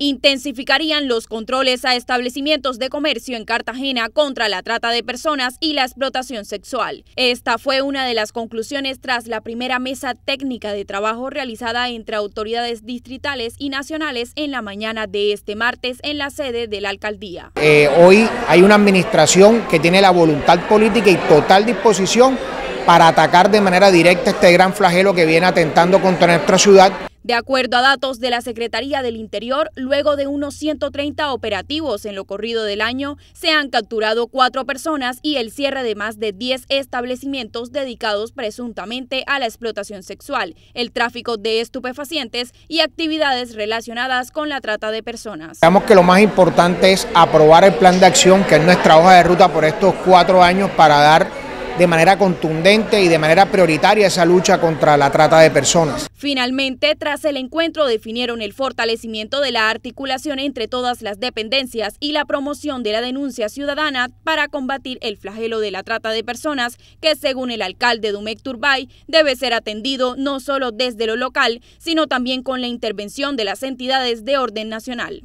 intensificarían los controles a establecimientos de comercio en Cartagena contra la trata de personas y la explotación sexual. Esta fue una de las conclusiones tras la primera mesa técnica de trabajo realizada entre autoridades distritales y nacionales en la mañana de este martes en la sede de la alcaldía. Eh, hoy hay una administración que tiene la voluntad política y total disposición para atacar de manera directa este gran flagelo que viene atentando contra nuestra ciudad. De acuerdo a datos de la Secretaría del Interior, luego de unos 130 operativos en lo corrido del año, se han capturado cuatro personas y el cierre de más de 10 establecimientos dedicados presuntamente a la explotación sexual, el tráfico de estupefacientes y actividades relacionadas con la trata de personas. Digamos que lo más importante es aprobar el plan de acción, que es nuestra hoja de ruta por estos cuatro años para dar de manera contundente y de manera prioritaria esa lucha contra la trata de personas. Finalmente, tras el encuentro definieron el fortalecimiento de la articulación entre todas las dependencias y la promoción de la denuncia ciudadana para combatir el flagelo de la trata de personas que según el alcalde Dumec Turbay debe ser atendido no solo desde lo local, sino también con la intervención de las entidades de orden nacional.